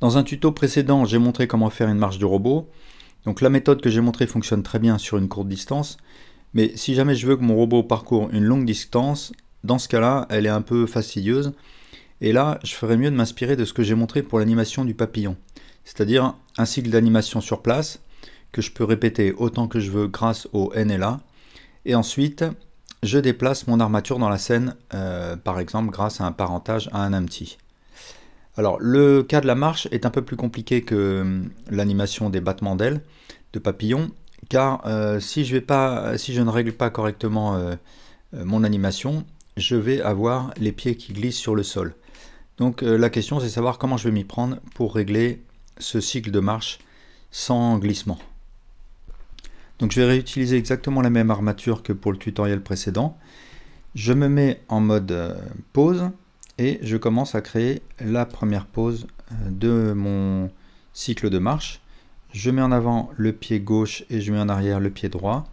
Dans un tuto précédent, j'ai montré comment faire une marche de robot. Donc la méthode que j'ai montrée fonctionne très bien sur une courte distance, mais si jamais je veux que mon robot parcourt une longue distance, dans ce cas-là, elle est un peu fastidieuse. Et là, je ferais mieux de m'inspirer de ce que j'ai montré pour l'animation du papillon, c'est-à-dire un cycle d'animation sur place, que je peux répéter autant que je veux grâce au NLA. Et ensuite, je déplace mon armature dans la scène, euh, par exemple grâce à un parentage à un empty. Alors le cas de la marche est un peu plus compliqué que hum, l'animation des battements d'ailes de papillon, car euh, si, je ne règle pas correctement euh, mon animation, je vais avoir les pieds qui glissent sur le sol. Donc la question c'est savoir comment je vais m'y prendre pour régler ce cycle de marche sans glissement. Donc je vais réutiliser exactement la même armature que pour le tutoriel précédent. Je me mets en mode euh, pause et je commence à créer la première pose euh, de mon cycle de marche. Je mets en avant le pied gauche et je mets en arrière le pied droit.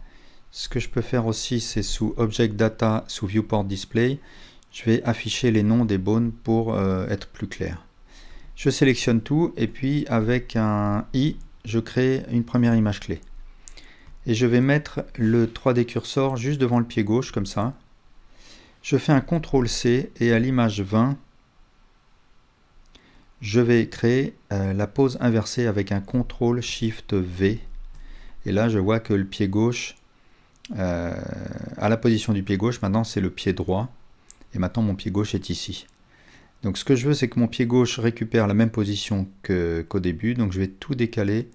Ce que je peux faire aussi, c'est sous Object Data, sous Viewport Display, je vais afficher les noms des bones pour euh, être plus clair. Je sélectionne tout et puis avec un i, je crée une première image clé et je vais mettre le 3D cursor juste devant le pied gauche comme ça. Je fais un CTRL C et à l'image 20, je vais créer euh, la pose inversée avec un CTRL SHIFT V. Et là je vois que le pied gauche, euh, à la position du pied gauche, maintenant c'est le pied droit. Et maintenant mon pied gauche est ici. Donc ce que je veux c'est que mon pied gauche récupère la même position qu'au début. Donc je vais tout décaler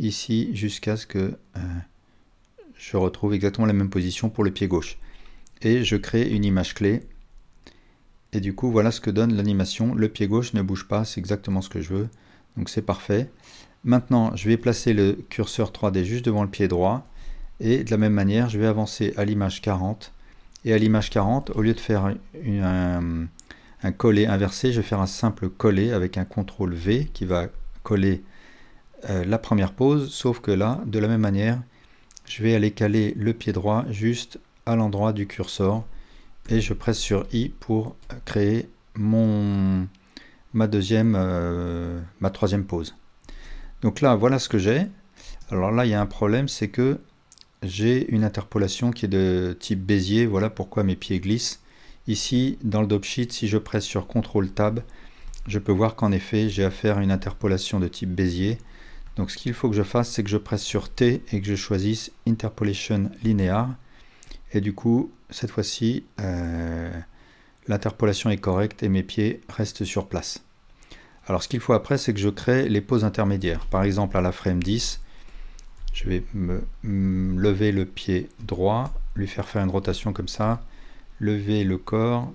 ici jusqu'à ce que... Euh, je retrouve exactement la même position pour le pied gauche. Et je crée une image clé. Et du coup, voilà ce que donne l'animation. Le pied gauche ne bouge pas, c'est exactement ce que je veux. Donc c'est parfait. Maintenant, je vais placer le curseur 3D juste devant le pied droit. Et de la même manière, je vais avancer à l'image 40. Et à l'image 40, au lieu de faire un, collet coller inversé, je vais faire un simple coller avec un CTRL V qui va coller euh, la première pose. Sauf que là, de la même manière, je vais aller caler le pied droit juste à l'endroit du curseur et je presse sur I pour créer euh, ma troisième pose. donc là voilà ce que j'ai alors là il y a un problème c'est que j'ai une interpolation qui est de type bézier voilà pourquoi mes pieds glissent ici dans le sheet, si je presse sur CTRL TAB je peux voir qu'en effet j'ai affaire à une interpolation de type bézier donc ce qu'il faut que je fasse, c'est que je presse sur T et que je choisisse Interpolation Linear. Et du coup, cette fois-ci, euh, l'interpolation est correcte et mes pieds restent sur place. Alors ce qu'il faut après, c'est que je crée les poses intermédiaires. Par exemple, à la frame 10, je vais me lever le pied droit, lui faire faire une rotation comme ça, lever le corps,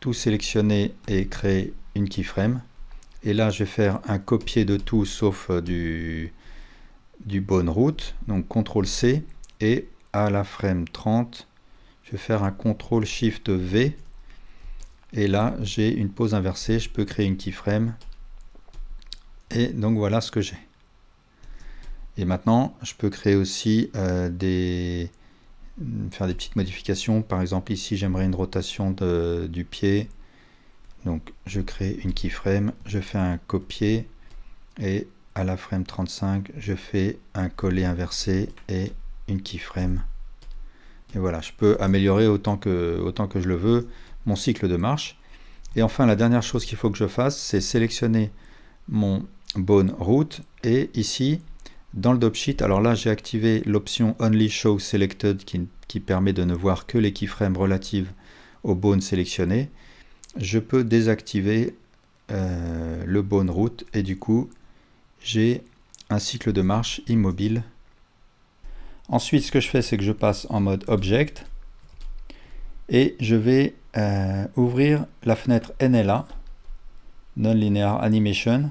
tout sélectionner et créer une keyframe. Et là, je vais faire un copier de tout sauf euh, du, du bonne route. Donc CTRL-C et à la frame 30, je vais faire un CTRL-SHIFT-V. Et là, j'ai une pause inversée. Je peux créer une keyframe. Et donc voilà ce que j'ai. Et maintenant, je peux créer aussi euh, des faire des petites modifications. Par exemple, ici, j'aimerais une rotation du pied. Donc je crée une keyframe, je fais un copier et à la frame 35, je fais un coller inversé et une keyframe. Et voilà, je peux améliorer autant que, autant que je le veux mon cycle de marche. Et enfin, la dernière chose qu'il faut que je fasse, c'est sélectionner mon bone route et ici, dans le sheet. alors là j'ai activé l'option Only Show Selected qui, permet de ne voir que les keyframes relatives au bone sélectionnées je peux désactiver euh, le bone route et du coup j'ai un cycle de marche immobile. Ensuite ce que je fais c'est que je passe en mode object et je vais euh, ouvrir la fenêtre NLA, Non-Linear Animation,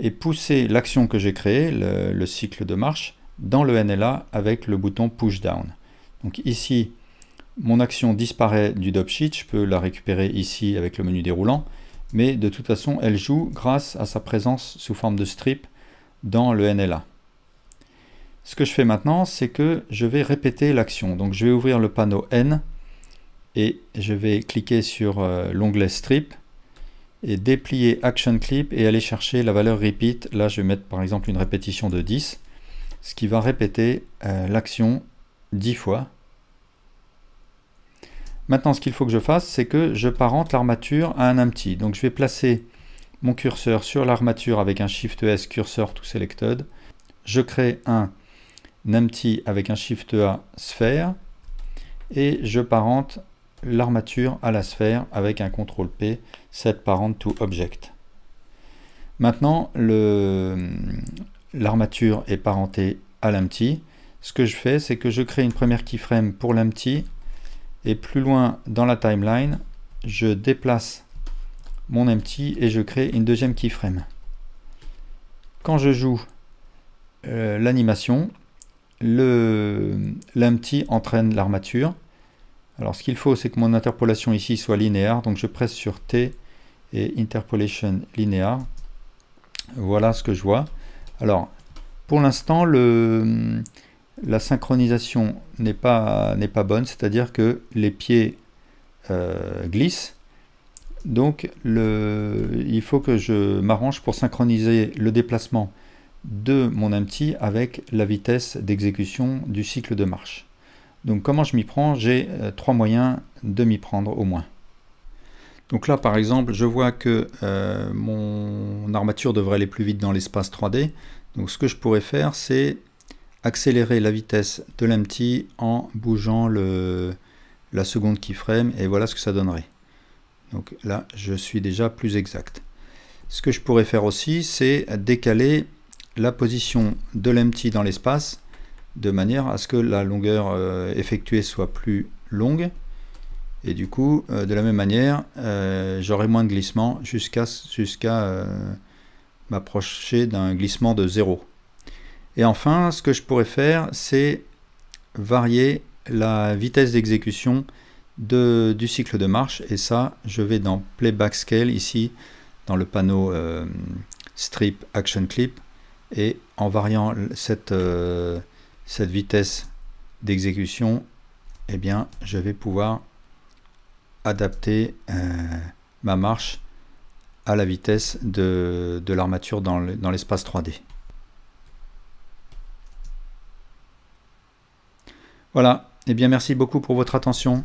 et pousser l'action que j'ai créée, le, le, cycle de marche, dans le NLA avec le bouton Push Down. Donc ici, mon action disparaît du dopsheet. je peux la récupérer ici avec le menu déroulant, mais de toute façon, elle joue grâce à sa présence sous forme de strip dans le NLA. Ce que je fais maintenant, c'est que je vais répéter l'action. Donc je vais ouvrir le panneau N et je vais cliquer sur euh, l'onglet Strip et déplier Action Clip et aller chercher la valeur Repeat. Là, je vais mettre par exemple une répétition de 10, ce qui va répéter euh, l'action 10 fois. Maintenant, ce qu'il faut que je fasse, c'est que je parente l'armature à un empty. Donc je vais placer mon curseur sur l'armature avec un Shift e S curseur to selected. Je crée un empty avec un Shift e A sphère et je parente l'armature à la sphère avec un CTRL P set parent to object. Maintenant, l'armature est parentée à l'empty. Ce que je fais, c'est que je crée une première keyframe pour l'empty et plus loin dans la timeline, je déplace mon empty et je crée une deuxième keyframe. Quand je joue euh, l'animation, l'empty entraîne l'armature. Alors ce qu'il faut, c'est que mon interpolation ici soit linéaire. Donc je presse sur T et interpolation Linear. Voilà ce que je vois. Alors, pour l'instant, le, la synchronisation n'est pas, n'est pas bonne, c'est-à-dire que les pieds euh, glissent. Donc le, il faut que je m'arrange pour synchroniser le déplacement de mon empty avec la vitesse d'exécution du cycle de marche. Donc comment je m'y prends J'ai euh, trois moyens de m'y prendre au moins. Donc là par exemple je vois que euh, mon armature devrait aller plus vite dans l'espace 3D. Donc ce que je pourrais faire c'est accélérer la vitesse de l'empty en bougeant le, la seconde keyframe et voilà ce que ça donnerait. Donc là, je suis déjà plus exact. Ce que je pourrais faire aussi, c'est décaler la position de l'empty dans l'espace de manière à ce que la longueur euh, effectuée soit plus longue. Et du coup, euh, de la même manière, euh, j'aurai moins de glissement jusqu'à jusqu'à m'approcher d'un glissement de 0. Et enfin, ce que je pourrais faire, c'est varier la vitesse d'exécution du cycle de marche. Et ça, je vais dans Playback Scale, ici, dans le panneau euh, Strip Action Clip. Et en variant euh, cette, vitesse d'exécution, eh bien, je vais pouvoir adapter euh, ma marche à la vitesse de l'armature dans l'espace 3D. Voilà. Eh bien, merci beaucoup pour votre attention.